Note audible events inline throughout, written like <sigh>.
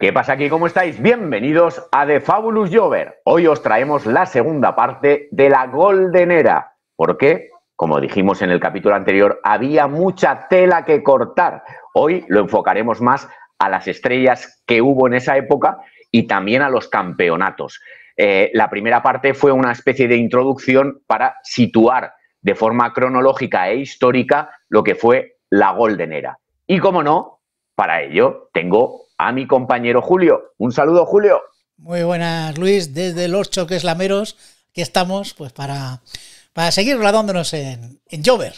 ¿Qué pasa aquí? ¿Cómo estáis? Bienvenidos a The Fabulous Jover. Hoy os traemos la segunda parte de la Golden Era. Porque, Como dijimos en el capítulo anterior, había mucha tela que cortar. Hoy lo enfocaremos más a las estrellas que hubo en esa época y también a los campeonatos. Eh, la primera parte fue una especie de introducción para situar de forma cronológica e histórica lo que fue la Golden Era. Y como no, para ello tengo a mi compañero Julio. Un saludo, Julio. Muy buenas, Luis. Desde los choques lameros, que estamos pues para, para seguir rodándonos en, en Jover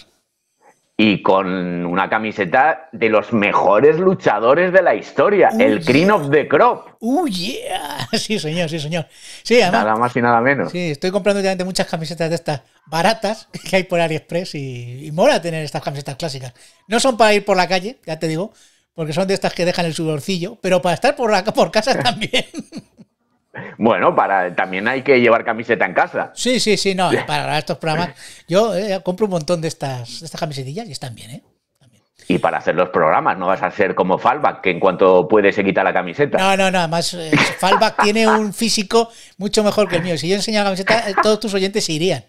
y con una camiseta de los mejores luchadores de la historia, el Green of the Crop. ¡Uy, yeah! <laughs> Sí, señor, sí, señor. nada más y nada menos. Sí, estoy comprando muchas camisetas de estas baratas <laughs> que hay por AliExpress y, y, mola tener estas camisetas clásicas. No son para ir por la calle, ya te digo, porque son de estas que dejan el sudorcillo, pero para estar por, por casa <laughs> también. Bueno, para también hay que llevar camiseta en casa. Sí, sí, sí, no, para estos programas. Yo eh, compro un montón de estas, camisetillas y están bien, ¿eh? Y para hacer los programas, no vas a ser como Falback, que en cuanto puede se quita la camiseta. No, no, no, además eh, <laughs> tiene un físico mucho mejor que el mío. Si yo enseñara camiseta, eh, todos tus oyentes se irían.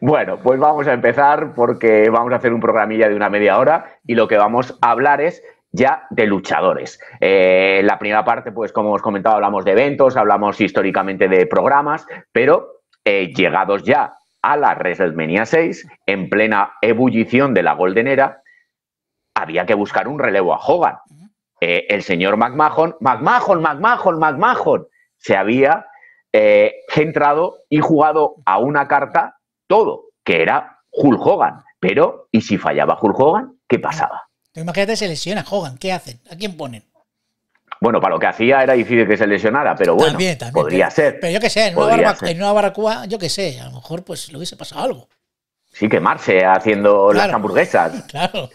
Bueno, pues vamos a empezar porque vamos a hacer un programilla de una media hora y lo que vamos a hablar es ya de luchadores. Eh, la primera parte, pues como os comentaba, hablamos de eventos, hablamos históricamente de programas, pero eh, llegados ya a la WrestleMania 6, en plena ebullición de la Golden Era, había que buscar un relevo a Hogan. Eh, el señor McMahon, McMahon, McMahon, McMahon, se había centrado y jugado a una carta todo, que era Hulk Hogan. Pero, ¿y si fallaba Hulk Hogan? ¿Qué pasaba? imagínate, se lesiona, Hogan, ¿qué hacen? ¿A quién ponen? Bueno, para lo que hacía era difícil que se lesionara, pero bueno, también, podría ser. Pero yo qué sé, en Nueva yo qué sé, a lo mejor pues le hubiese pasado algo. Sí, quemarse haciendo las hamburguesas. <laughs> Claro.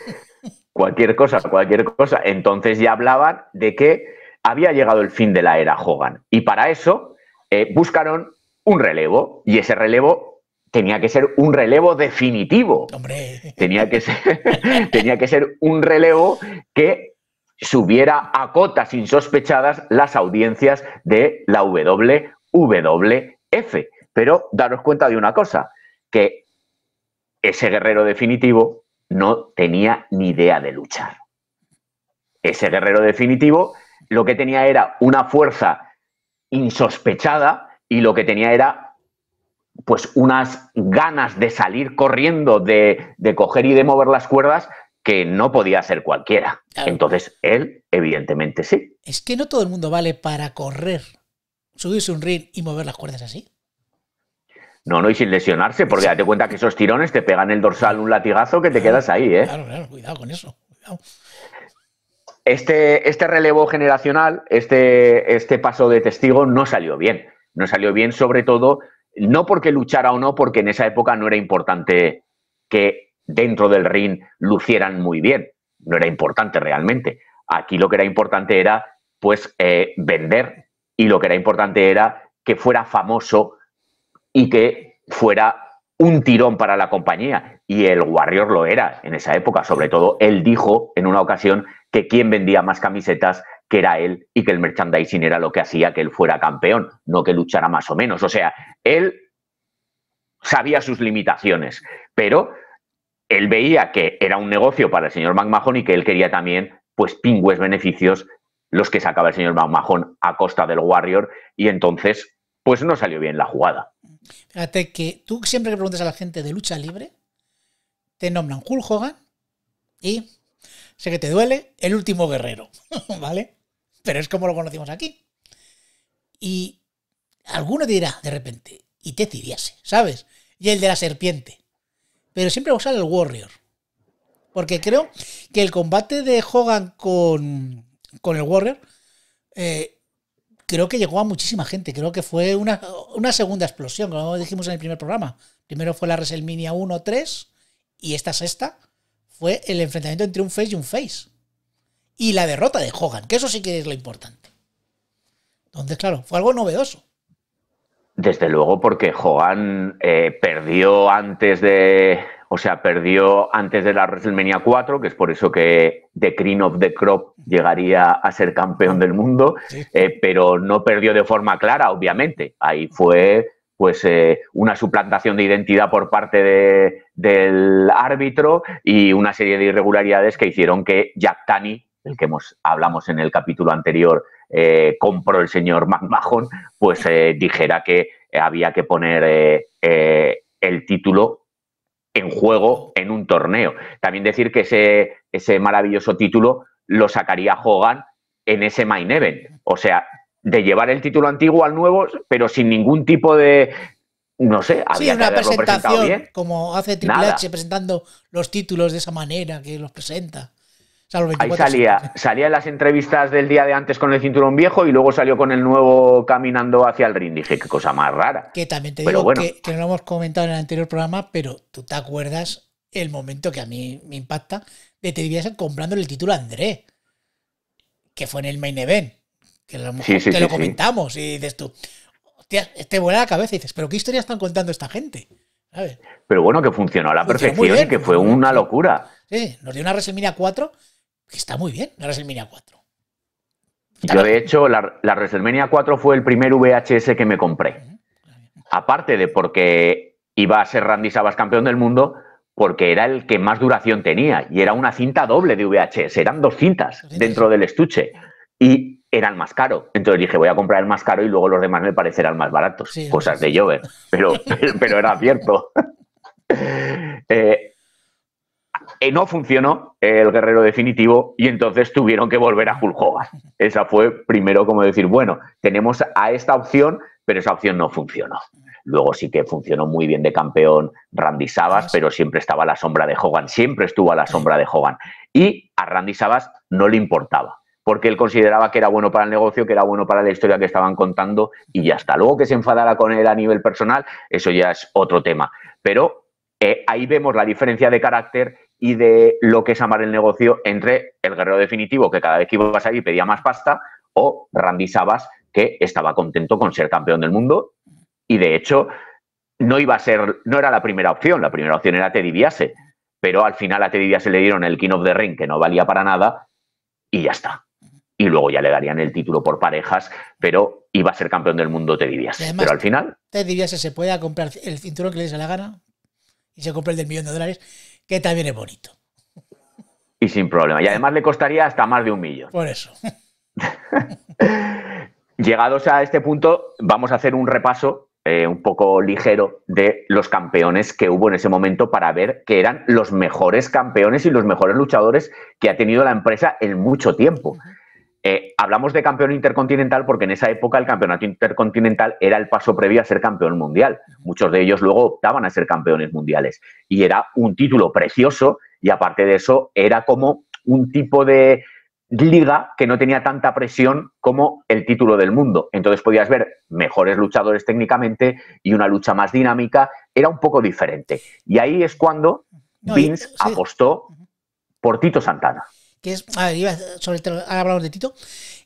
Cualquier cosa, cualquier cosa. Entonces ya hablaban de que había llegado el fin de la era Hogan. Y para eso eh, buscaron un relevo. Y ese relevo tenía que ser un relevo definitivo. Tenía que ser, <laughs> tenía que ser un relevo que subiera a cotas insospechadas las audiencias de la WWF. Pero daros cuenta de una cosa, que ese guerrero definitivo no tenía ni idea de luchar. Ese guerrero definitivo lo que tenía era una fuerza insospechada y lo que tenía era pues unas ganas de salir corriendo, de, coger y de mover las cuerdas que no podía hacer cualquiera. Entonces él, evidentemente, sí. Es que no todo el mundo vale para correr, subirse un rin y mover las cuerdas así. No, no, y sin lesionarse, porque ya date cuenta que esos tirones te pegan el dorsal un latigazo que te quedas ahí, ¿eh? Claro, claro, cuidado con eso. Este, este, relevo generacional, este, este paso de testigo no salió bien. No salió bien, sobre todo no porque luchara o no, porque en esa época no era importante que dentro del ring lucieran muy bien. No era importante realmente. Aquí lo que era importante era, pues, eh, vender. Y lo que era importante era que fuera famoso y que fuera un tirón para la compañía. Y el Warrior lo era en esa época. Sobre todo, él dijo en una ocasión que quien vendía más camisetas que era él y que el merchandising era lo que hacía que él fuera campeón, no que luchara más o menos. O sea, él sabía sus limitaciones, pero él veía que era un negocio para el señor McMahon y que él quería también pues pingües beneficios los que sacaba el señor McMahon a costa del Warrior y entonces pues no salió bien la jugada. Fíjate que tú siempre que preguntas a la gente de lucha libre te nombran Hulk Hogan y sé que te duele el último guerrero, <laughs> ¿vale? pero es como lo conocimos aquí. Y alguno dirá de repente, y te tiriase, ¿sabes? Y el de la serpiente. Pero siempre a usar el Warrior. Porque creo que el combate de Hogan con, el Warrior eh, creo que llegó a muchísima gente. Creo que fue una, una, segunda explosión, como dijimos en el primer programa. Primero fue la WrestleMania 1-3 y esta sexta fue el enfrentamiento entre un face y un face y la derrota de Hogan, que eso sí que es lo importante. Entonces, claro, fue algo novedoso. Desde luego, porque Hogan eh, perdió antes de. O sea, perdió antes de la WrestleMania 4, que es por eso que The Cream of the Crop llegaría a ser campeón del mundo, eh, pero no perdió de forma clara, obviamente. Ahí fue pues eh, una suplantación de identidad por parte del árbitro y una serie de irregularidades que hicieron que Jack Tani el que hemos, hablamos en el capítulo anterior, compro eh, compró el señor McMahon, pues eh, dijera que eh, había que poner el título en juego en un torneo. También decir que ese, ese maravilloso título lo sacaría Hogan en ese main event. O sea, de llevar el título antiguo al nuevo, pero sin ningún tipo de, no sé, había que presentación bien. como hace Triple H presentando los títulos de esa manera que los presenta. Ahí salía, <laughs> salía en las entrevistas del día de antes con el cinturón viejo y luego salió con el nuevo caminando hacia el ring. Dije, qué cosa más rara. Que también te digo que, no lo hemos comentado en el anterior programa, pero tú te acuerdas el momento que a mí me impacta de te dirías comprando el título a André, que fue en el main event, que lo, comentamos y dices tú, te este vuela la cabeza y dices, pero ¿qué historia están contando esta gente? Pero bueno, que funcionó a la perfección y que fue una locura. Sí, nos dio una resumida 4 está muy bien, la WrestleMania 4. Yo, de hecho, la, WrestleMania 4 fue el primer VHS que me compré. Aparte de porque iba a ser Randy Sabas campeón del mundo, porque era el que más duración tenía y era una cinta doble de VHS, eran dos cintas dentro del estuche y era el más caro. Entonces dije, voy a comprar el más caro y luego los demás me parecerán más baratos. Cosas de llover. <laughs> pero, pero, era cierto. <laughs> eh, no funcionó el guerrero definitivo y entonces tuvieron que volver a Hulk Hogan. Esa fue primero como decir, bueno, tenemos a esta opción, pero esa opción no funcionó. Luego sí que funcionó muy bien de campeón Randy Sabas, pero siempre estaba a la sombra de Hogan, siempre estuvo a la sombra de Hogan. Y a Randy Sabas no le importaba, porque él consideraba que era bueno para el negocio, que era bueno para la historia que estaban contando y ya está. Luego que se enfadara con él a nivel personal, eso ya es otro tema. Pero eh, ahí vemos la diferencia de carácter y de lo que es amar el negocio entre el guerrero definitivo, que cada vez que ibas ahí pedía más pasta, o Randy Sabas, que estaba contento con ser campeón del mundo y de hecho no iba a ser, no era la primera opción, la primera opción era Teddy Biase, pero al final a Teddy Biase le dieron el King of the Ring que no valía para nada y ya está. Y luego ya le darían el título por parejas, pero iba a ser campeón del mundo Teddy Biase. pero al final... Teddy Biase se puede comprar el cinturón que le dé la gana y se compra el del millón de dólares que también es bonito. Y sin problema. Y además le costaría hasta más de un millón. Por eso. <laughs> Llegados a este punto, vamos a hacer un repaso eh, un poco ligero de los campeones que hubo en ese momento para ver que eran los mejores campeones y los mejores luchadores que ha tenido la empresa en mucho tiempo. Eh, hablamos de campeón intercontinental porque en esa época el campeonato intercontinental era el paso previo a ser campeón mundial. Muchos de ellos luego optaban a ser campeones mundiales y era un título precioso y aparte de eso era como un tipo de liga que no tenía tanta presión como el título del mundo. Entonces podías ver mejores luchadores técnicamente y una lucha más dinámica. Era un poco diferente. Y ahí es cuando Vince apostó por Tito Santana que es, sobre el, ahora hablamos de Tito,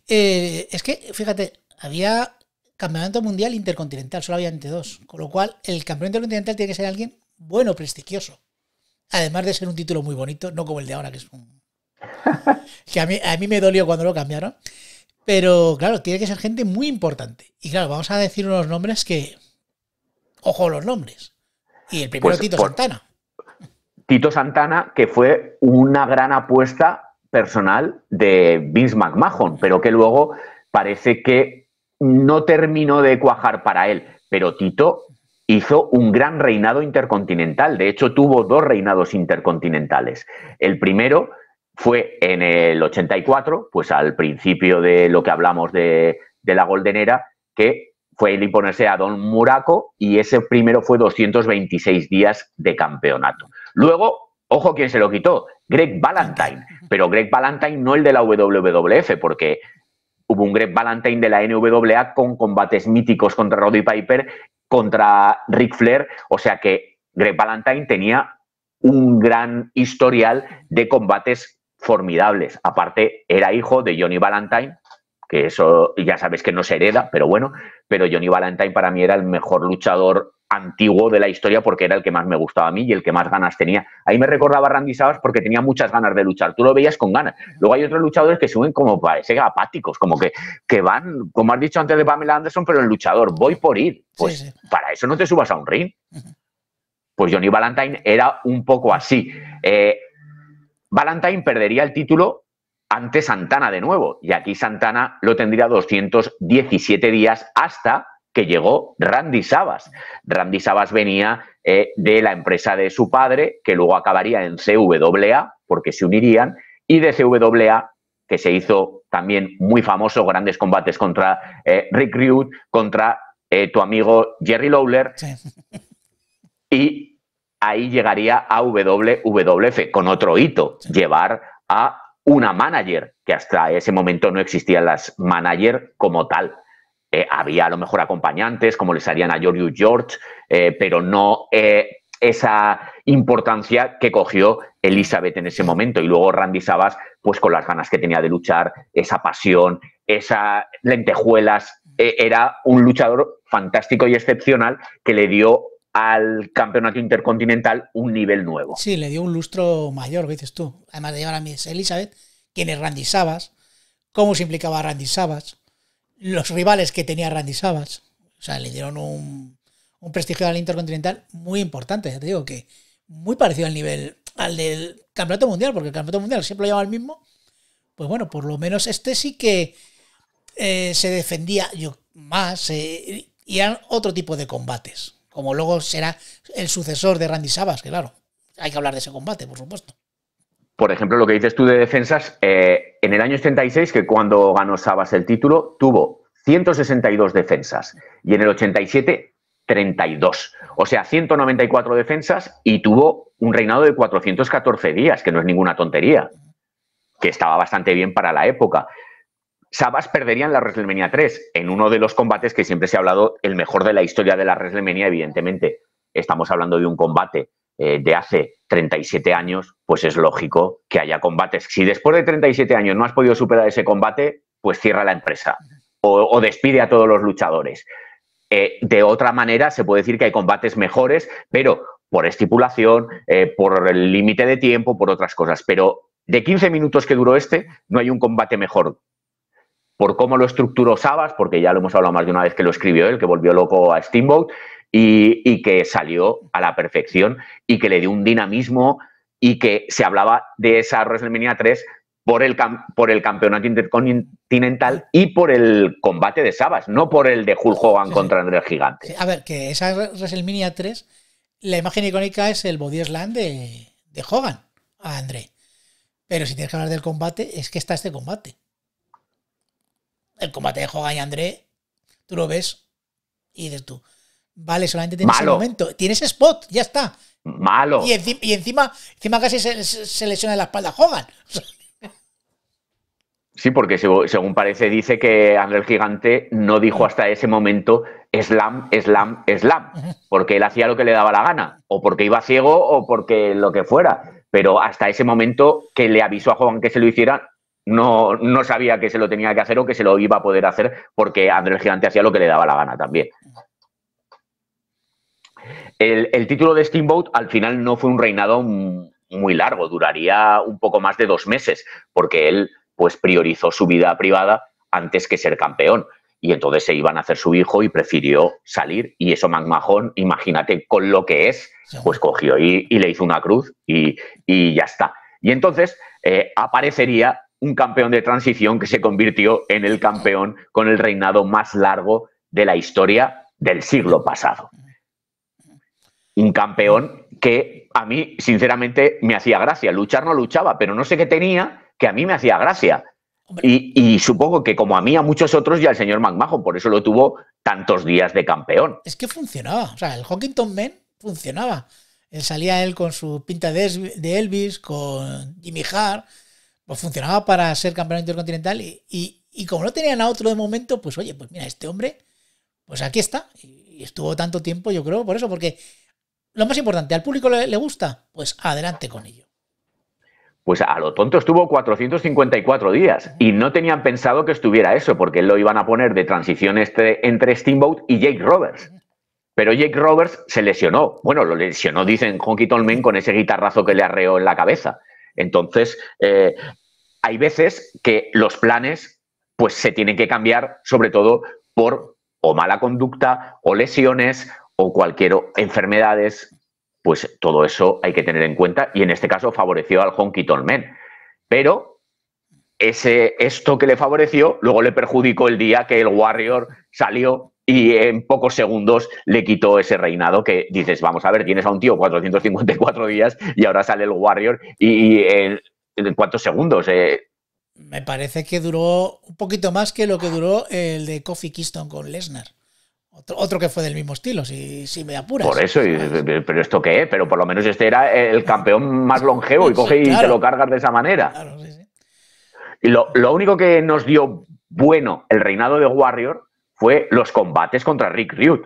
eh, es que, fíjate, había campeonato mundial intercontinental, solo había entre dos, con lo cual el campeonato intercontinental tiene que ser alguien bueno, prestigioso, además de ser un título muy bonito, no como el de ahora, que es un... <laughs> que a mí, me dolió cuando lo cambiaron, pero claro, tiene que ser gente muy importante. Y claro, vamos a decir unos nombres que... Ojo los nombres. Y el primero pues Tito Santana. Tito Santana, que fue una gran apuesta personal de Vince McMahon, pero que luego parece que no terminó de cuajar para él. Pero Tito hizo un gran reinado intercontinental. De hecho, tuvo dos reinados intercontinentales. El primero fue en el 84, pues al principio de lo que hablamos de, de la Golden Era, que fue el imponerse a Don Muraco y ese primero fue 226 días de campeonato. Luego Ojo quién se lo quitó, Greg Valentine, pero Greg Valentine no el de la WWF, porque hubo un Greg Valentine de la NWA con combates míticos contra Roddy Piper, contra Ric Flair, o sea que Greg Valentine tenía un gran historial de combates formidables. Aparte, era hijo de Johnny Valentine, que eso ya sabes que no se hereda, pero bueno, pero Johnny Valentine para mí era el mejor luchador antiguo de la historia porque era el que más me gustaba a mí y el que más ganas tenía. Ahí me recordaba Randy Savage porque tenía muchas ganas de luchar. Tú lo veías con ganas. Luego hay otros luchadores que suben como parece apáticos, como que, que van, como has dicho antes de Pamela Anderson, pero el luchador, voy por ir. Pues para eso no te subas a un ring. Pues Johnny Valentine era un poco así. Eh, Valentine perdería el título ante Santana de nuevo. Y aquí Santana lo tendría 217 días hasta que llegó Randy Sabas. Randy Sabas venía eh, de la empresa de su padre, que luego acabaría en CWA, porque se unirían, y de CWA, que se hizo también muy famoso, grandes combates contra eh, Rick Rude, contra eh, tu amigo Jerry Lawler, y ahí llegaría a WWF con otro hito, llevar a una manager, que hasta ese momento no existían las manager como tal. Eh, había a lo mejor acompañantes, como les harían a George George, eh, pero no eh, esa importancia que cogió Elizabeth en ese momento. Y luego Randy Sabas, pues con las ganas que tenía de luchar, esa pasión, esas lentejuelas, era un luchador fantástico y excepcional que le dio al campeonato intercontinental un nivel nuevo. Sí, le dio un lustro mayor, dices tú. Además de llevar a Elizabeth, quién es Randy Sabas, cómo se implicaba Randy Sabas, los rivales que tenía Randy Sabas, O sea, le dieron un, prestigio al Intercontinental muy importante, ya te digo que muy parecido al nivel al del Campeonato Mundial, porque el Campeonato Mundial siempre lo llamaba el mismo. Pues bueno, por lo menos este sí que eh, se defendía yo, más eh, y eran otro tipo de combates, como luego será el sucesor de Randy Sabas, que claro, hay que hablar de ese combate, por supuesto por ejemplo, lo que dices tú de defensas, eh, en el año 86, que cuando ganó Sabas el título, tuvo 162 defensas y en el 87, 32. O sea, 194 defensas y tuvo un reinado de 414 días, que no es ninguna tontería, que estaba bastante bien para la época. Sabas perdería en la WrestleMania 3, en uno de los combates que siempre se ha hablado, el mejor de la historia de la WrestleMania, evidentemente. Estamos hablando de un combate eh, de hace 37 años, pues es lógico que haya combates. Si después de 37 años no has podido superar ese combate, pues cierra la empresa o, despide a todos los luchadores. Eh, de otra manera, se puede decir que hay combates mejores, pero por estipulación, eh, por el límite de tiempo, por otras cosas. Pero de 15 minutos que duró este, no hay un combate mejor. Por cómo lo estructuró Sabas, porque ya lo hemos hablado más de una vez que lo escribió él, que volvió loco a Steamboat, y, que salió a la perfección y que le dio un dinamismo y que se hablaba de esa WrestleMania 3 por el, por el campeonato intercontinental y por el combate de Sabas, no por el de Hulk Hogan contra contra el Gigante. a ver, que esa WrestleMania 3, la imagen icónica es el body slam de, de Hogan a André. Pero si tienes que hablar del combate, es que está este combate. El combate de Hogan y André, tú lo ves y dices tú, Vale, solamente tienes el momento. Tienes spot, ya está. Malo. Y, encima, encima casi se, lesiona la espalda Hogan. <laughs> Sí, porque según parece dice que André el Gigante no dijo hasta ese momento slam, slam, slam, porque él hacía lo que le daba la gana, o porque iba ciego o porque lo que fuera. Pero hasta ese momento que le avisó a Hogan que se lo hiciera, no, no sabía que se lo tenía que hacer o que se lo iba a poder hacer, porque André el Gigante hacía lo que le daba la gana también. El, título de Steamboat al final no fue un reinado muy largo, duraría un poco más de dos meses, porque él pues priorizó su vida privada antes que ser campeón. Y entonces se iban a hacer su hijo y prefirió salir. Y eso McMahon, imagínate con lo que es, pues cogió y, le hizo una cruz y, ya está. Y entonces eh, aparecería un campeón de transición que se convirtió en el campeón con el reinado más largo de la historia del siglo pasado un campeón que a mí, sinceramente, me hacía gracia. Luchar no luchaba, pero no sé qué tenía que a mí me hacía gracia. Y, supongo que como a mí, a muchos otros y al señor McMahon, por eso lo tuvo tantos días de campeón. Es que funcionaba, o sea, el Hawkington Men funcionaba. salía él con su pinta de Elvis, con Jimmy Hart, pues funcionaba para ser campeón intercontinental y, como no tenían a otro de momento, pues oye, pues mira, este hombre, pues aquí está. Y, estuvo tanto tiempo, yo creo, por eso, porque lo más importante, ¿al público le, gusta? Pues adelante con ello pues a lo tonto estuvo 454 días y no tenían pensado que estuviera eso, porque lo iban a poner de transición este entre Steamboat y Jake Roberts. Pero Jake Roberts se lesionó. Bueno, lo lesionó, dicen Honky Tolmen, con ese guitarrazo que le arreó en la cabeza. Entonces, eh, hay veces que los planes pues se tienen que cambiar, sobre todo por o mala conducta o lesiones o cualquier enfermedades, pues todo eso hay que tener en cuenta y en este caso favoreció al Honky Tolmen. Pero ese, esto que le favoreció luego le perjudicó el día que el Warrior salió y en pocos segundos le quitó ese reinado que dices, vamos a ver, tienes a un tío 454 días y ahora sale el Warrior y, en, cuantos cuántos segundos. Eh". Me parece que duró un poquito más que lo que duró el de coffee Kingston con Lesnar. Otro, que fue del mismo estilo, si, me apuras. Por eso, pero esto qué pero por lo menos este era el campeón más longevo y coge y te lo cargas de esa manera. Y lo, único que nos dio bueno el reinado de Warrior fue los combates contra Rick Rude.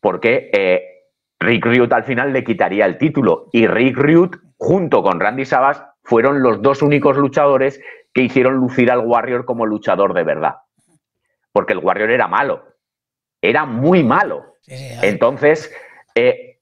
Porque eh, Rick Rude al final le quitaría el título y Rick Rude junto con Randy Savas fueron los dos únicos luchadores que hicieron lucir al Warrior como luchador de verdad. Porque el Warrior era malo, era muy malo. Entonces, eh,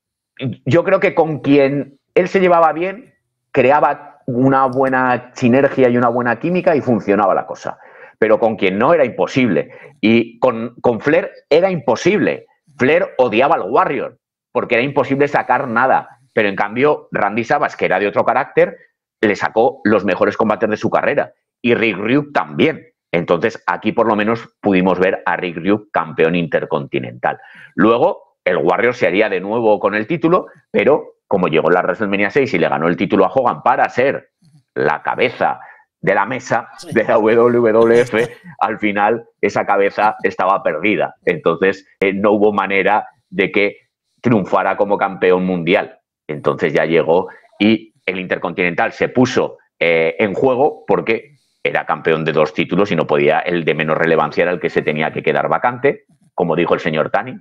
yo creo que con quien él se llevaba bien, creaba una buena sinergia y una buena química y funcionaba la cosa. Pero con quien no era imposible. Y con, con Flair era imposible. Flair odiaba al Warrior porque era imposible sacar nada. Pero en cambio, Randy Sabas, que era de otro carácter, le sacó los mejores combates de su carrera. Y Rick Ryuk también. Entonces, aquí por lo menos pudimos ver a Rick Ryuk campeón intercontinental. Luego, el Warrior se haría de nuevo con el título, pero como llegó la WrestleMania 6 y le ganó el título a Hogan para ser la cabeza de la mesa de la WWF, al final esa cabeza estaba perdida. Entonces, eh, no hubo manera de que triunfara como campeón mundial. Entonces ya llegó y el Intercontinental se puso eh, en juego porque era campeón de dos títulos y no podía, el de menos relevancia era el que se tenía que quedar vacante, como dijo el señor Tani.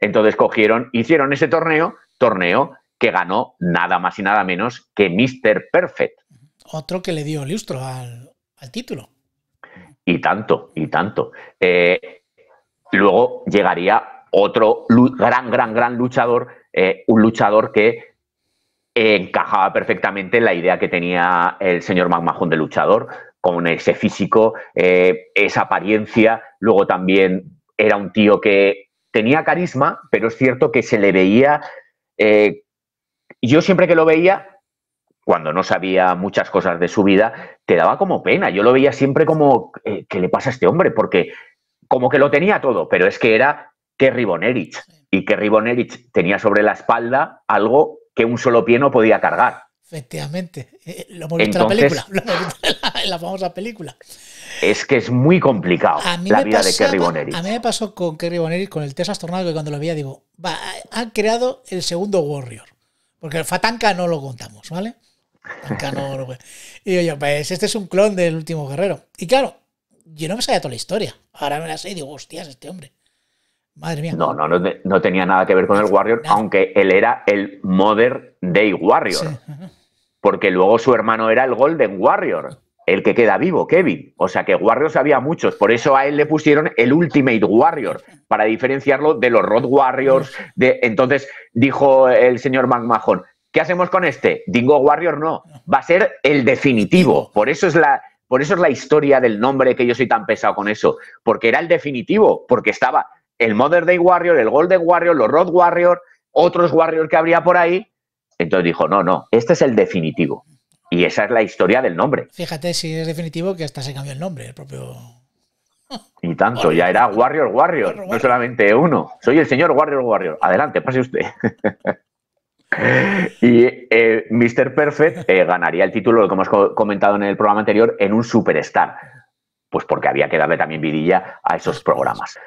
Entonces cogieron, hicieron ese torneo, torneo que ganó nada más y nada menos que Mr. Perfect. Otro que le dio lustro al, título. Y tanto, y tanto. Eh, luego llegaría otro gran, gran, gran luchador, eh, un luchador que encajaba perfectamente en la idea que tenía el señor McMahon de luchador, con ese físico, eh, esa apariencia. Luego también era un tío que tenía carisma, pero es cierto que se le veía... Eh, yo siempre que lo veía, cuando no sabía muchas cosas de su vida, te daba como pena. Yo lo veía siempre como, eh, ¿qué le pasa a este hombre? Porque como que lo tenía todo, pero es que era Kerry Bonerich. Y Kerry Bonerich tenía sobre la espalda algo que un solo pie no podía cargar. Efectivamente. Eh, eh, lo hemos visto en la película. <laughs> en la, famosa película. Es que es muy complicado la vida de Kerry A mí me pasó con Kerry Bonnery, con el test Tornado que cuando lo veía digo, han creado el segundo Warrior. Porque el Fatanka no lo contamos, ¿vale? Y pues este es un clon del último guerrero. Y claro, yo no me sabía toda la historia. Ahora me la sé y digo, hostias, este hombre. Madre mía. No, no, no, tenía nada que ver con el Warrior, aunque él era el Mother Day Warrior. Porque luego su hermano era el Golden Warrior, el que queda vivo, Kevin. O sea que Warriors había muchos, por eso a él le pusieron el Ultimate Warrior, para diferenciarlo de los Rod Warriors. De... Entonces dijo el señor McMahon, ¿qué hacemos con este? Dingo Warrior no, va a ser el definitivo. Por eso es la... Por eso es la historia del nombre que yo soy tan pesado con eso, porque era el definitivo, porque estaba el Mother Day Warrior, el Golden Warrior, los Road Warrior, otros Warriors que habría por ahí. Entonces dijo, no, no, este es el definitivo. Y esa es la historia del nombre. Fíjate si es definitivo que hasta se cambió el nombre, el propio... Y tanto, ya era Warrior Warrior, no solamente uno. Soy el señor Warrior Warrior. Adelante, pase usted. <laughs> y eh, Mr. Perfect eh, ganaría el título, como hemos comentado en el programa anterior, en un superstar. Pues porque había que darle también vidilla a esos programas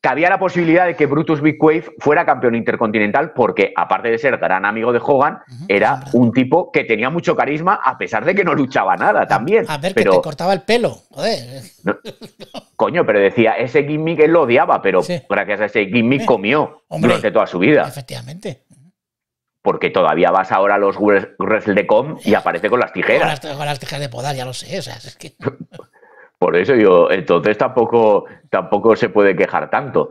cabía eh, la posibilidad de que Brutus Big Wave fuera campeón intercontinental porque, aparte de ser gran amigo de Hogan, era un tipo que tenía mucho carisma a pesar de que no luchaba nada también. A ver, que te cortaba el pelo, joder. <laughs> coño, pero decía, ese gimmick él lo odiaba, pero gracias a ese gimmick eh, comió durante toda su vida. Efectivamente. Porque todavía vas ahora a los WrestleCom y eh, aparece con las tijeras. Con las, tijeras de podar, ya lo sé. O sea, es que... <laughs> Por eso yo, entonces tampoco, tampoco se puede quejar tanto.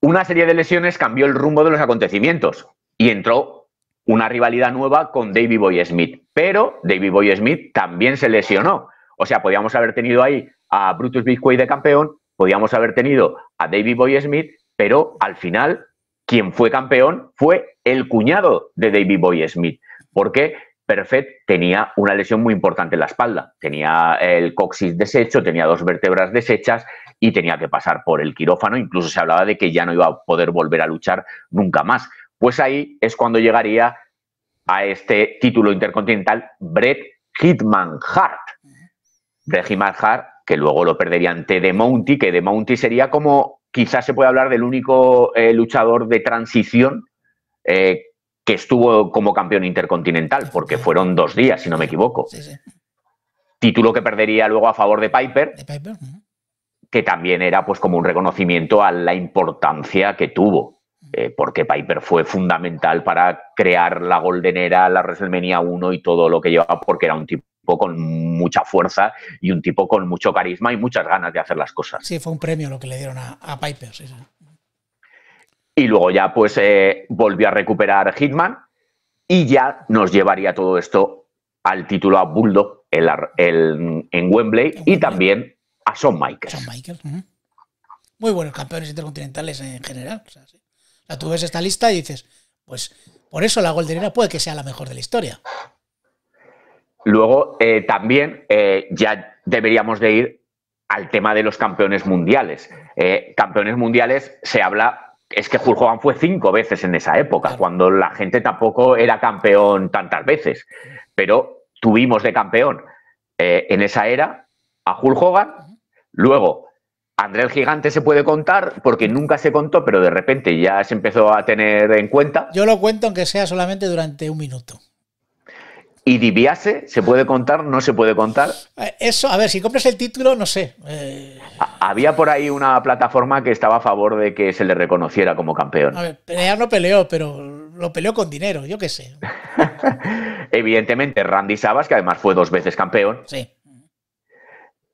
Una serie de lesiones cambió el rumbo de los acontecimientos y entró una rivalidad nueva con David Boy Smith. Pero David Boy Smith también se lesionó. O sea, podíamos haber tenido ahí a Brutus Bigway de campeón, podíamos haber tenido a David Boy Smith, pero al final quien fue campeón fue el cuñado de David Boy Smith. Porque Perfect tenía una lesión muy importante en la espalda. Tenía el coxis deshecho, tenía dos vértebras deshechas y tenía que pasar por el quirófano. Incluso se hablaba de que ya no iba a poder volver a luchar nunca más. Pues ahí es cuando llegaría a este título intercontinental Bret Hitman Hart. Brett Hitman Hart, que luego lo perdería ante de que de sería como, quizás se puede hablar del único eh, luchador de transición eh, que estuvo como campeón intercontinental, porque fueron dos días, si no me equivoco. Sí, sí. Título que perdería luego a favor de Piper, que también era pues como un reconocimiento a la importancia que tuvo, eh, porque Piper fue fundamental para crear la Golden Era, la WrestleMania 1 y todo lo que llevaba, porque era un tipo con mucha fuerza y un tipo con mucho carisma y muchas ganas de hacer las cosas. Sí, fue un premio lo que le dieron a, a Piper. sí. Y luego ya pues eh, volvió a recuperar Hitman y ya nos llevaría todo esto al título a Buldo en Wembley y también a Son Michael. Muy buenos campeones intercontinentales en general. O sea, tú ves esta lista y dices, pues por eso la Golden puede que sea la mejor de la historia. Luego eh, también eh, ya deberíamos de ir al tema de los campeones mundiales. campeones mundiales se habla es que Hulk fue cinco veces en esa época, cuando la gente tampoco era campeón tantas veces. Pero tuvimos de campeón eh, en esa era a Hulk Hogan, luego André el Gigante se puede contar porque nunca se contó, pero de repente ya se empezó a tener en cuenta. Yo lo cuento aunque sea solamente durante un minuto. ¿Y Diviase se puede contar? ¿No se puede contar? Eh, eso, a ver, si compras el título, no sé. Eh. Había por ahí una plataforma que estaba a favor de que se le reconociera como campeón. A ver, pelear no peleó, pero lo peleó con dinero, yo qué sé. <laughs> Evidentemente, Randy Sabas, que además fue dos veces campeón. Sí.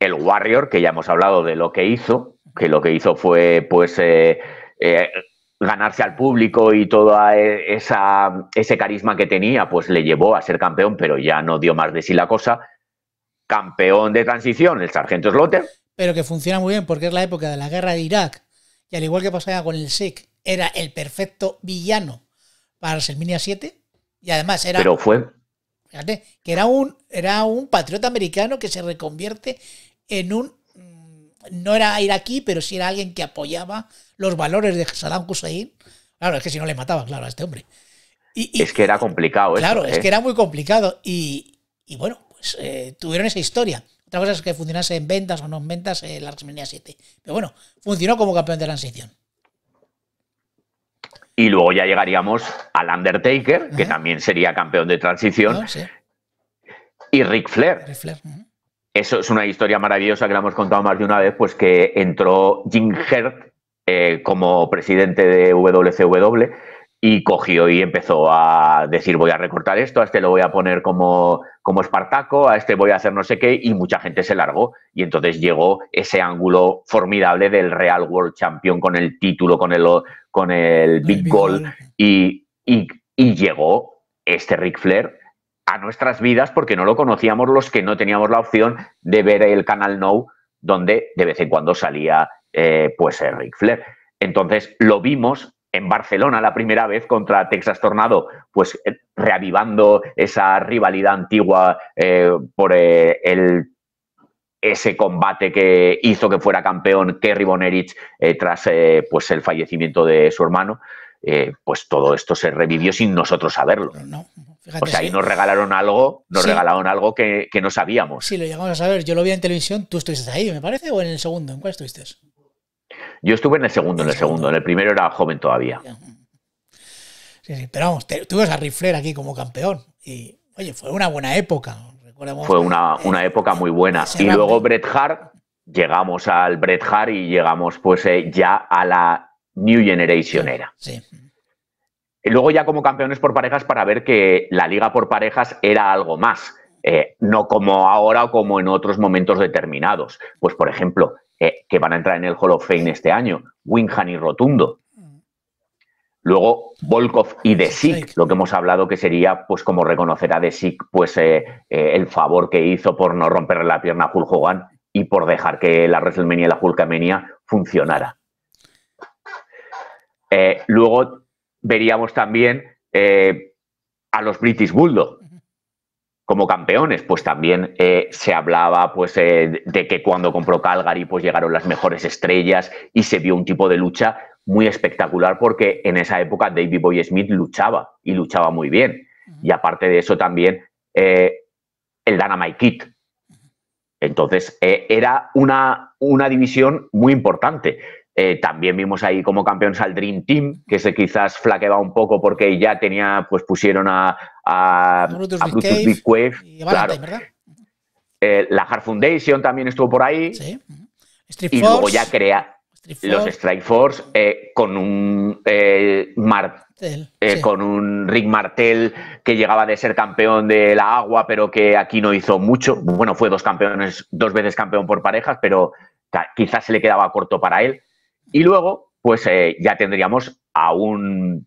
El Warrior, que ya hemos hablado de lo que hizo, que lo que hizo fue, pues. Eh, ganarse al público y todo e, esa, ese carisma que tenía, pues le llevó a ser campeón, pero ya no dio más de sí la cosa. Campeón de transición, el sargento Slotter. Pero que funciona muy bien porque es la época de la guerra de Irak y al igual que pasaba con el Sikh, era el perfecto villano para a 7 y además era... Pero fue... Fíjate, que era un, era un patriota americano que se reconvierte en un no era aquí, pero sí era alguien que apoyaba los valores de Saddam Hussein. Claro, es que si no le mataba claro, a este hombre. Y, es que era complicado. Claro, es que ¿eh? era muy complicado. Y, bueno, pues eh, tuvieron esa historia. Otra cosa es que funcionase en ventas o no en ventas en eh, la WrestleMania 7. Pero bueno, funcionó como campeón de transición. Y luego ya llegaríamos al Undertaker, que también sería campeón de transición. Ah, y Ric Flair eso es una historia maravillosa que la hemos contado más de una vez, pues que entró Jim Hert eh, como presidente de WCW y cogió y empezó a decir voy a recortar esto, a este lo voy a poner como, como Espartaco, a este voy a hacer no sé qué, y mucha gente se largó. Y entonces llegó ese ángulo formidable del Real World Champion con el título, con el, con el Big, Goal, y, y llegó este Ric Flair nuestras vidas porque no lo conocíamos los que no teníamos la opción de ver el canal Now donde de vez en cuando salía eh, pues eh, Rick Flair. Entonces lo vimos en Barcelona la primera vez contra Texas Tornado, pues eh, reavivando esa rivalidad antigua por el ese combate que hizo que fuera campeón Kerry Bonerich tras pues el fallecimiento de su hermano, pues todo esto se revivió sin nosotros saberlo o sea, ahí nos regalaron algo, nos regalaron algo que, no sabíamos. Sí, lo llegamos a saber. Yo lo vi en televisión, tú estuviste ahí, me parece, o en el segundo, ¿en cuál estuviste? Yo estuve en el segundo, en el, segundo. en el primero era joven todavía. Sí, sí, pero vamos, a Rifler aquí como campeón. Y oye, fue una buena época. fue una, época muy buena. Y luego Bret Hart, llegamos al Bret Hart y llegamos pues eh, ya a la New Generation era. sí luego ya como campeones por parejas para ver que la liga por parejas era algo más, eh, no como ahora o como en otros momentos determinados. Pues por ejemplo, eh, que van a entrar en el Hall of Fame este año, Winhan y Rotundo. Luego Volkov y De Sick. lo que hemos hablado que sería, pues como reconocer a De pues eh, el favor que hizo por no romperle la pierna a Hulk Hogan y por dejar que la WrestleMania y la Hulkamania funcionara. luego veríamos también eh, a los British Bulldog como campeones, pues también eh, se hablaba pues, eh, de que cuando compró Calgary pues llegaron las mejores estrellas y se vio un tipo de lucha muy espectacular porque en esa época David Boy Smith luchaba y luchaba muy bien. Y aparte de eso también el Dynamite kit Entonces era una, una división muy importante. Eh, también vimos ahí como campeón al Dream Team, que se quizás flaqueaba un poco porque ya tenía, pues pusieron a, Big, Wave. Eh, la Hard Foundation también estuvo por ahí. Sí. y luego ya crea los Strike Force eh, con un con un Rick Martel que llegaba de ser campeón de la agua, pero que aquí no hizo mucho. Bueno, fue dos campeones, dos veces campeón por parejas, pero quizás se le quedaba corto para él y luego, pues eh, ya tendríamos a un,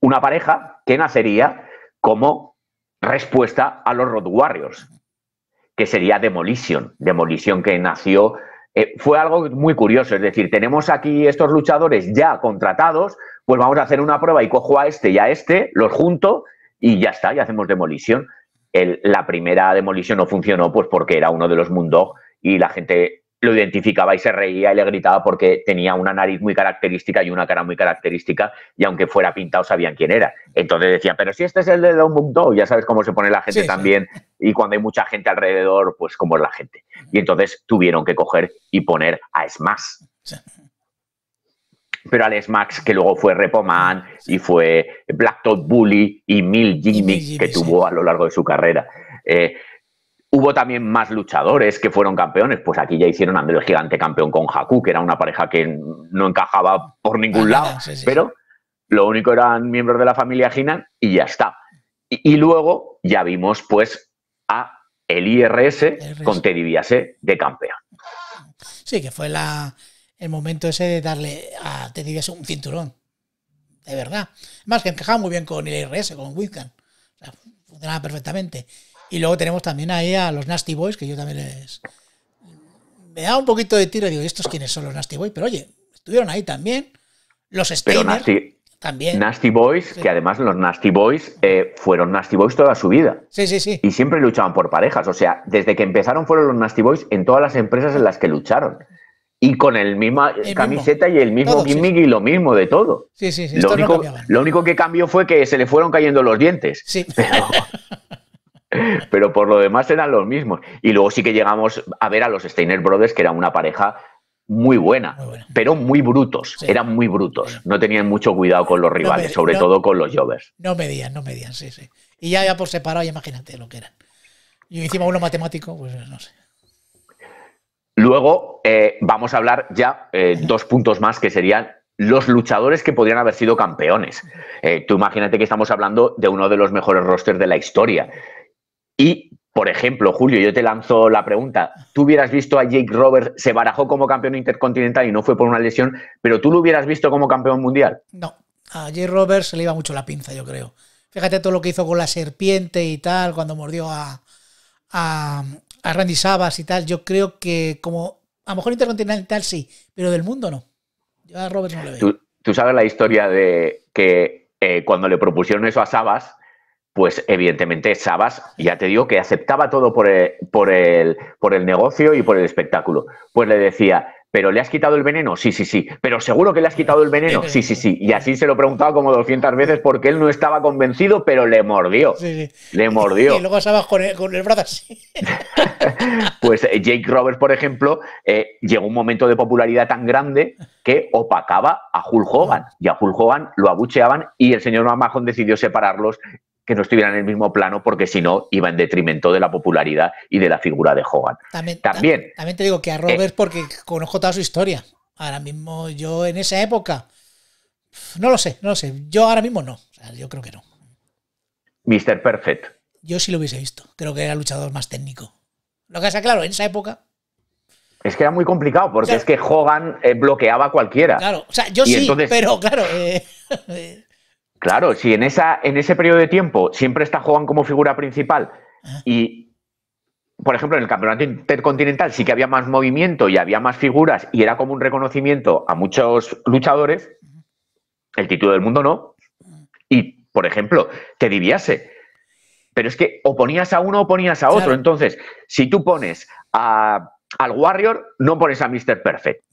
una pareja que nacería como respuesta a los Road Warriors, que sería Demolition. Demolition que nació, eh, fue algo muy curioso, es decir, tenemos aquí estos luchadores ya contratados, pues vamos a hacer una prueba y cojo a este y a este, los junto y ya está, ya hacemos Demolition. la primera Demolition no funcionó pues porque era uno de los Mundog y la gente lo identificaba y se reía y le gritaba porque tenía una nariz muy característica y una cara muy característica y aunque fuera pintado sabían quién era. Entonces decían, pero si este es el de Don Mundo, ya sabes cómo se pone la gente también y cuando hay mucha gente alrededor, pues cómo es la gente. Y entonces tuvieron que coger y poner a Smash. Pero al Smax, que luego fue Repoman y fue Black Blacktop Bully y Mil Jimmy, que tuvo a lo largo de su carrera. Eh, Hubo también más luchadores que fueron campeones. Pues aquí ya hicieron andrés el Gigante campeón con Haku, que era una pareja que no encajaba por ningún ah, lado. Pero lo único eran miembros de la familia Ginan... y ya está. Y, luego ya vimos pues a el IRS, con Teddy Biase de campeón. Sí, que fue el momento ese de darle a Teddy Biase un cinturón. De verdad. Más que encajaba muy bien con el IRS, con Wiccan. funcionaba perfectamente. Y luego tenemos también ahí a los Nasty Boys, que yo también les. Me da un poquito de tiro y digo, ¿estos quiénes son los Nasty Boys? Pero oye, estuvieron ahí también. Los Steiner. también. Nasty Boys, que además los Nasty Boys eh, fueron Nasty Boys toda su vida. Sí, sí, sí. Y siempre luchaban por parejas. O sea, desde que empezaron fueron los Nasty Boys en todas las empresas en las que lucharon. Y con el misma camiseta y el mismo gimmick y lo mismo de todo. Sí, sí, sí. Lo único, lo único, que cambió fue que se le fueron cayendo los dientes. Sí. Pero... <laughs> Pero por lo demás eran los mismos. Y luego sí que llegamos a ver a los Steiner Brothers, que era una pareja muy buena, pero muy brutos. Eran muy brutos. No tenían mucho cuidado con los rivales, sobre todo con los Jovers. No medían, no medían, sí, sí. Y ya, por separado, imagínate lo que eran. Y encima uno matemático, pues no sé. Luego eh, vamos a hablar ya eh, dos puntos más que serían los luchadores que podrían haber sido campeones. Eh, tú imagínate que estamos hablando de uno de los mejores rosters de la historia y, por ejemplo, Julio, yo te lanzo la pregunta. Tú hubieras visto a Jake Roberts, se barajó como campeón intercontinental y no fue por una lesión, pero tú lo hubieras visto como campeón mundial. No, a Jake Roberts se le iba mucho la pinza, yo creo. Fíjate todo lo que hizo con la serpiente y tal, cuando mordió a, a, Randy Sabas y tal. Yo creo que como, a lo mejor intercontinental sí, pero del mundo no. a Roberts no le veo. Tú, sabes la historia de que eh, cuando le propusieron eso a Sabas, pues evidentemente Sabas, ya te digo que aceptaba todo por el, eh, por, el, por el negocio y por el espectáculo. Pues le decía, ¿pero le has quitado el veneno? Sí, sí, sí. ¿Pero seguro que le has quitado el veneno? Sí, sí, sí. Y así se lo preguntaba como 200 veces porque él no estaba convencido, pero le mordió. Le mordió. Y luego Sabas con el, con brazo así. <laughs> pues eh, Jake Roberts, por ejemplo, eh, llegó un momento de popularidad tan grande que opacaba a Hulk Hogan. Y a Hulk Hogan lo abucheaban y el señor Mamajón decidió separarlos que no estuvieran en el mismo plano porque si no iba en detrimento de la popularidad y de la figura de Hogan. También, también, te digo que a Robert eh, porque conozco toda su historia. Ahora mismo yo en esa época, no lo sé, no lo sé. Yo ahora mismo no, yo creo que no. Mr. Perfect. Yo sí lo hubiese visto, creo que era luchador más técnico. Lo que pasa, claro, en esa época... Es que era muy complicado porque es que Hogan eh, bloqueaba a cualquiera. Claro, o sea, yo sí, pero claro... Eh, <laughs> Claro, si en, esa, en ese periodo de tiempo siempre está Juan como figura principal ah. y, por ejemplo, en el Campeonato Intercontinental sí que había más movimiento y había más figuras y era como un reconocimiento a muchos luchadores, el título del mundo no. Y, por ejemplo, te diviase. Pero es que o ponías a uno o ponías a otro. Entonces, si tú pones a, al Warrior, no pones a Mr. Perfect.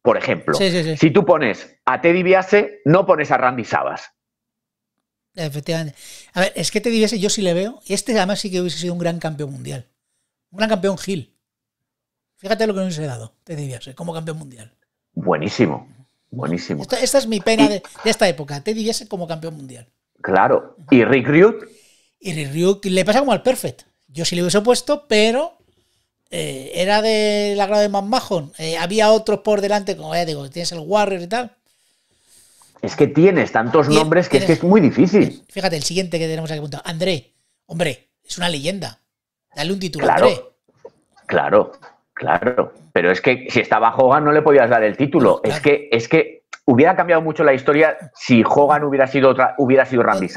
por ejemplo. Si tú pones a Teddy Biase, no pones a Randy Sabas. Efectivamente. A ver, es que te diviese, yo sí le veo, este además sí que hubiese sido un gran campeón mundial. Un gran campeón Gil. Fíjate lo que nos hubiese dado, te diría, como campeón mundial. Buenísimo, buenísimo. esta es mi pena de, esta época, te diviese como campeón mundial. Claro, y Rick Ryuk? Y Rick Ryuk le pasa como al Perfect. Yo sí le hubiese puesto, pero eh, era la la de más Eh, había otros por delante, como ya eh, digo, tienes el Warrior y tal. Es que tienes tantos nombres que es muy difícil. Fíjate, el siguiente que tenemos aquí apuntado. André. Hombre, es una leyenda. Dale un título, claro, Claro, claro. Pero es que si estaba Hogan no le podías dar el título. Es que, es que hubiera cambiado mucho la historia si Hogan hubiera sido otra, hubiera sido Randy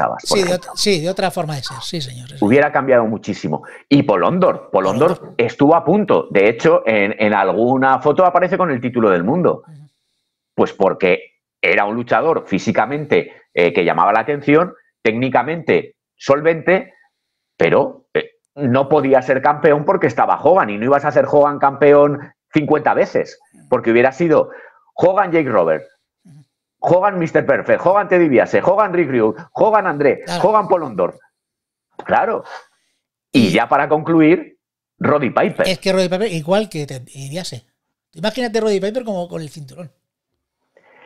Sí, de otra forma de ser, sí, señor. Hubiera cambiado muchísimo. Y Polondor, Polondor, estuvo a punto. De hecho, en, alguna foto aparece con el título del mundo. Pues porque era un luchador físicamente eh, que llamaba la atención, técnicamente solvente, pero eh, no podía ser campeón porque estaba joven y no ibas a ser Hogan campeón 50 veces, porque hubiera sido Hogan Jake Robert, Hogan Mr. Perfect, Hogan Teddy Biase, Hogan Rick Rude, Hogan André, claro. Paul Polondor. Claro. Y ya para concluir, Roddy Piper. Es que Roddy Piper, igual que Teddy Imagínate Roddy Piper como con el cinturón.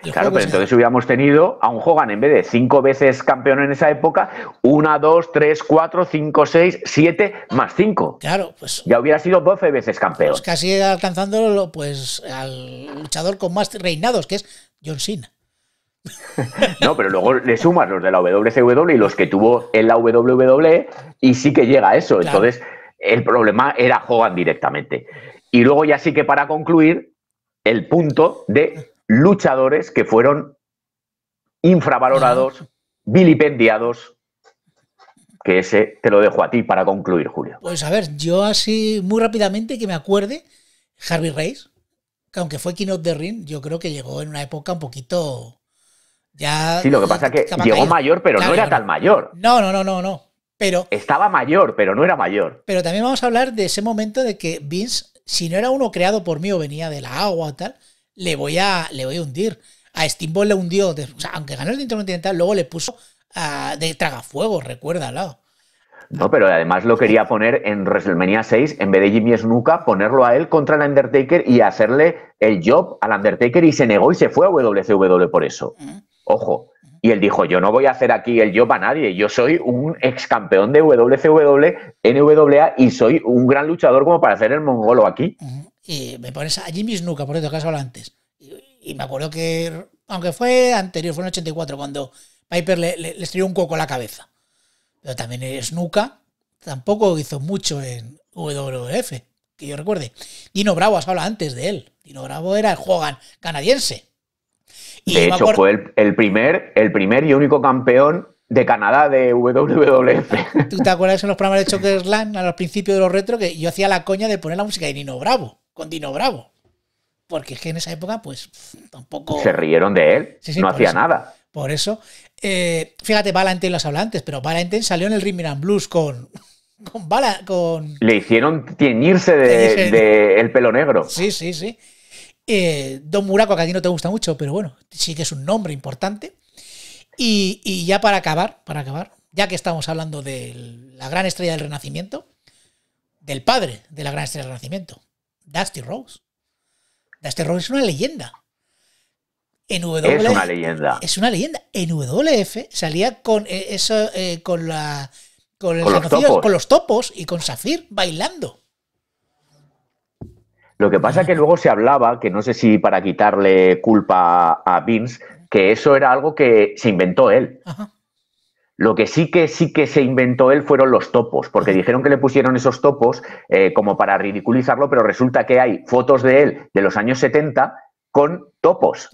Claro, pero entonces hubiéramos tenido a un Hogan en vez de cinco veces campeón en esa época, una, dos, tres, cuatro, cinco, seis, siete, más cinco. Claro, pues. Ya hubiera sido doce veces campeón. Pues casi alcanzándolo, pues, al luchador con más reinados, que es John Cena. <laughs> no, pero luego le sumas los de la WCW y los que tuvo en la WWE, y sí que llega a eso. Entonces, el problema era Hogan directamente. Y luego, ya sí que para concluir, el punto de luchadores que fueron infravalorados, vilipendiados, que ese te lo dejo a ti para concluir, Julio. Pues a ver, yo así muy rápidamente que me acuerde, Harvey Reis, que aunque fue Kino de Ring, yo creo que llegó en una época un poquito ya... Sí, lo que pasa es que llegó mayor, pero no era tal tan mayor. No, no, no, no, no. Pero, Estaba mayor, pero no era mayor. Pero también vamos a hablar de ese momento de que Vince, si no era uno creado por mí o venía de la agua o tal, le voy a, le voy a hundir. A Steamboat le hundió, aunque ganó el Intercontinental, luego le puso a. Ah, de tragafuego, recuérdalo. No, pero además lo quería poner en WrestleMania 6, en vez de Jimmy Snuka, ponerlo a él contra el Undertaker y hacerle el job al Undertaker y se negó y se fue a WCW por eso. Ojo. Y él dijo, yo no voy a hacer aquí el job a nadie, yo soy un ex campeón de WCW, NWA y soy un gran luchador como para hacer el mongolo aquí. Y me pones a Jimmy Snuka, por eso que has hablado antes. Y, me acuerdo que, aunque fue anterior, fue en 84, cuando Piper le, le, un coco a la cabeza. Pero también Snuka tampoco hizo mucho en WWF, que yo recuerde. Dino Bravo, has hablado antes de él. Dino Bravo era el Hogan canadiense. Y de hecho, fue el, primer, el primer y único campeón de Canadá de WWF. Ah, ¿Tú te acuerdas en los programas de Choker a los principios de los retro, que yo hacía la coña de poner la música de Nino Bravo? con Dino Bravo. Porque es que en esa época, pues, tampoco. Se rieron de él. no hacía nada. Por eso. Eh, fíjate, Valentin los hablantes, pero Valentín salió en el Rhythm and Blues con. <laughs> Con bala, con. Le hicieron tiñirse de, el pelo negro. Sí, sí, sí. Eh, Don Muraco, que a ti no te gusta mucho, pero bueno, sí que es un nombre importante. Y, y ya para acabar, para acabar, ya que estamos hablando de la gran estrella del Renacimiento, del padre de la gran estrella del Renacimiento, Dusty Rose. Dusty Rose es una leyenda. En es una leyenda. Es una leyenda. En WF salía con eh, eso, eh, con la. Con, los topos. con, los topos. y con Safir bailando. Lo que pasa es que luego se hablaba, que no sé si para quitarle culpa a Vince, que eso era algo que se inventó él. Lo que sí que sí que se inventó él fueron los topos, porque dijeron que le pusieron esos topos eh, como para ridiculizarlo, pero resulta que hay fotos de él de los años 70 con topos.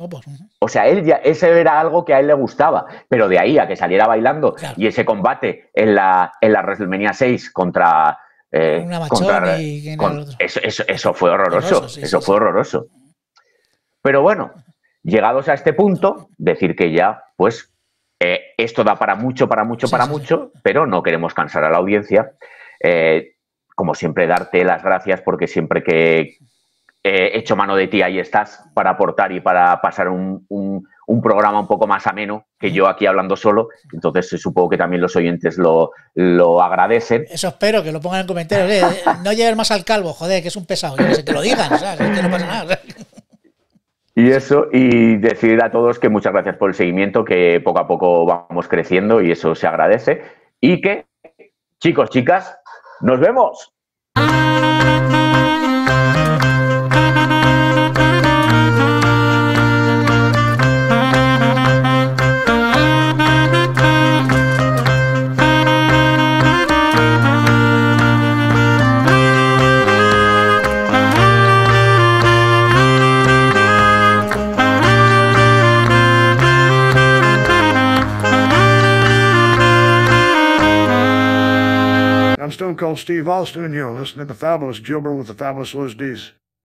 O sea, él ya, ese era algo que a él le gustaba, pero de ahí a que saliera bailando y ese combate en la, en la WrestleMania 6 contra... Eh, contra eso, eso, fue horroroso, eso fue horroroso. Pero bueno, llegados a este punto, decir que ya, pues eh, esto da para mucho, para mucho, para mucho, pero no queremos cansar a la audiencia. Eh, como siempre, darte las gracias porque siempre que he hecho mano de ti, ahí estás para aportar y para pasar un, programa un poco más ameno que yo aquí hablando solo. Entonces, supongo que también los oyentes lo, agradecen. Eso espero, que lo pongan en comentarios. No lleves más al calvo, joder, que es un pesado. que lo digan, que no pasa nada. Y eso, y decir a todos que muchas gracias por el seguimiento, que poco a poco vamos creciendo y eso se agradece. Y que, chicos, chicas, nos vemos. Steve Austin, and you're listening to Fabulous Gilbert with the Fabulous Liz Dees.